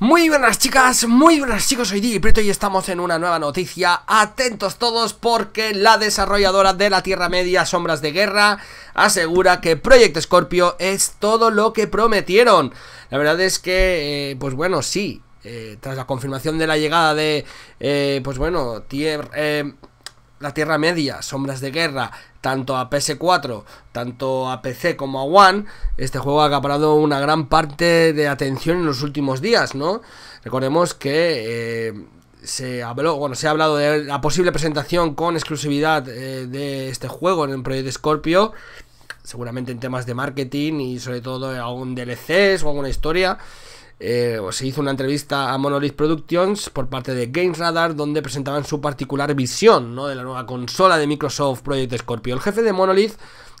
Muy buenas chicas, muy buenas chicos, soy día Prieto y estamos en una nueva noticia Atentos todos porque la desarrolladora de la Tierra Media Sombras de Guerra Asegura que Project Scorpio es todo lo que prometieron La verdad es que, eh, pues bueno, sí eh, Tras la confirmación de la llegada de, eh, pues bueno, Tierra la Tierra Media, Sombras de Guerra, tanto a PS4, tanto a PC como a One, este juego ha acaparado una gran parte de atención en los últimos días, ¿no? Recordemos que eh, se habló, bueno, se ha hablado de la posible presentación con exclusividad eh, de este juego en el proyecto Scorpio, seguramente en temas de marketing y sobre todo algún DLCs o alguna historia. Eh, se hizo una entrevista a Monolith Productions por parte de GamesRadar donde presentaban su particular visión de la nueva consola de Microsoft Project Scorpio. El jefe de Monolith,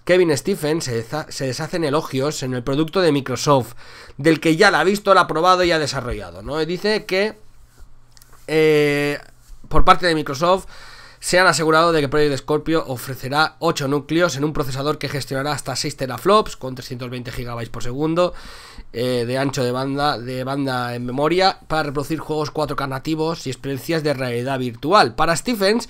Kevin Stephen, se, se deshacen elogios en el producto de Microsoft, del que ya la ha visto, la ha probado y ha desarrollado. ¿no? dice que eh, por parte de Microsoft se han asegurado de que Project Scorpio ofrecerá 8 núcleos en un procesador que gestionará hasta 6 teraflops con 320 GB por segundo eh, de ancho de banda, de banda en memoria para reproducir juegos 4K nativos y experiencias de realidad virtual. Para Stephens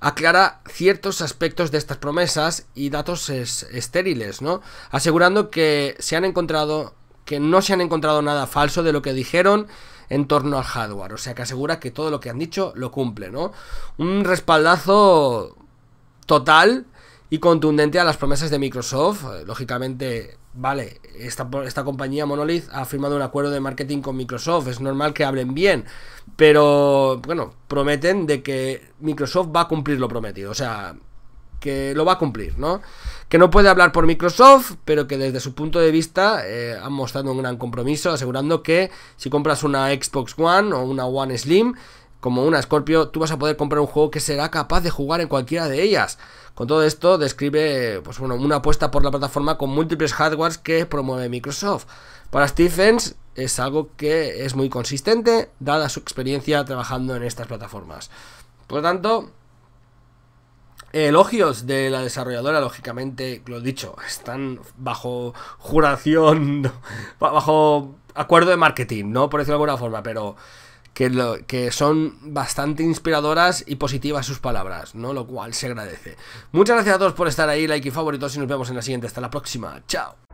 aclara ciertos aspectos de estas promesas y datos estériles, ¿no? asegurando que se han encontrado que no se han encontrado nada falso de lo que dijeron en torno al hardware. O sea que asegura que todo lo que han dicho lo cumple, ¿no? Un respaldazo total y contundente a las promesas de Microsoft. Eh, lógicamente, vale, esta, esta compañía Monolith ha firmado un acuerdo de marketing con Microsoft, es normal que hablen bien, pero bueno, prometen de que Microsoft va a cumplir lo prometido. O sea, que lo va a cumplir, ¿no? Que no puede hablar por Microsoft, pero que desde su punto de vista ha eh, han mostrado un gran compromiso, asegurando que si compras una Xbox One o una One Slim, como una Scorpio, tú vas a poder comprar un juego que será capaz de jugar en cualquiera de ellas. Con todo esto describe pues bueno, una apuesta por la plataforma con múltiples hardwares que promueve Microsoft. Para Stephens es algo que es muy consistente, dada su experiencia trabajando en estas plataformas. Por lo tanto, Elogios de la desarrolladora, lógicamente, lo dicho, están bajo juración, bajo acuerdo de marketing, ¿no? Por decirlo de alguna forma, pero que, lo, que son bastante inspiradoras y positivas sus palabras, ¿no? Lo cual se agradece. Muchas gracias a todos por estar ahí, like y favoritos y nos vemos en la siguiente. Hasta la próxima. Chao.